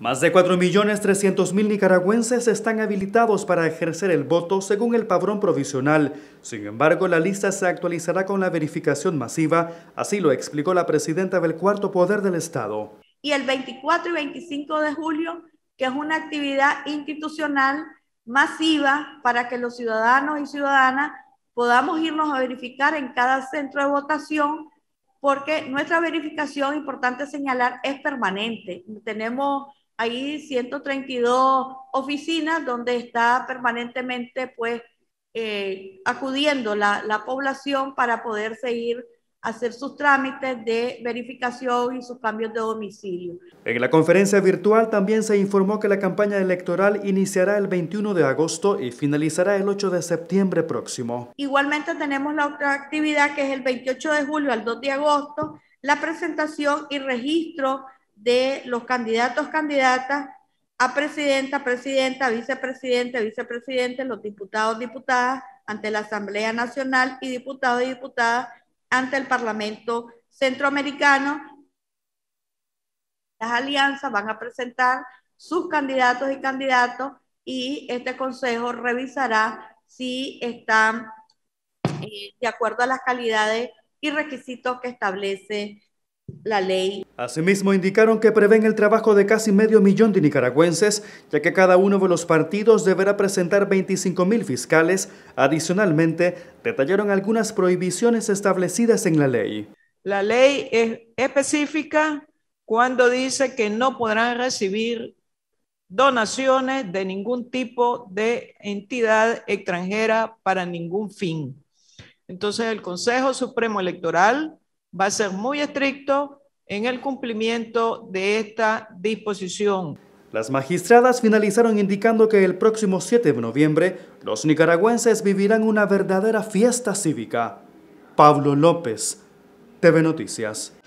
Más de 4.300.000 nicaragüenses están habilitados para ejercer el voto según el padrón provisional. Sin embargo, la lista se actualizará con la verificación masiva, así lo explicó la presidenta del cuarto poder del Estado. Y el 24 y 25 de julio, que es una actividad institucional masiva para que los ciudadanos y ciudadanas podamos irnos a verificar en cada centro de votación, porque nuestra verificación, importante señalar, es permanente. Tenemos hay 132 oficinas donde está permanentemente pues eh, acudiendo la, la población para poder seguir hacer sus trámites de verificación y sus cambios de domicilio. En la conferencia virtual también se informó que la campaña electoral iniciará el 21 de agosto y finalizará el 8 de septiembre próximo. Igualmente tenemos la otra actividad que es el 28 de julio al 2 de agosto, la presentación y registro de los candidatos, candidatas a presidenta, presidenta, vicepresidente, vicepresidente, los diputados, diputadas ante la Asamblea Nacional y diputados y diputadas ante el Parlamento Centroamericano. Las alianzas van a presentar sus candidatos y candidatos y este Consejo revisará si están eh, de acuerdo a las calidades y requisitos que establece la ley. Asimismo, indicaron que prevén el trabajo de casi medio millón de nicaragüenses, ya que cada uno de los partidos deberá presentar 25 mil fiscales. Adicionalmente, detallaron algunas prohibiciones establecidas en la ley. La ley es específica cuando dice que no podrán recibir donaciones de ningún tipo de entidad extranjera para ningún fin. Entonces, el Consejo Supremo Electoral va a ser muy estricto en el cumplimiento de esta disposición. Las magistradas finalizaron indicando que el próximo 7 de noviembre los nicaragüenses vivirán una verdadera fiesta cívica. Pablo López, TV Noticias.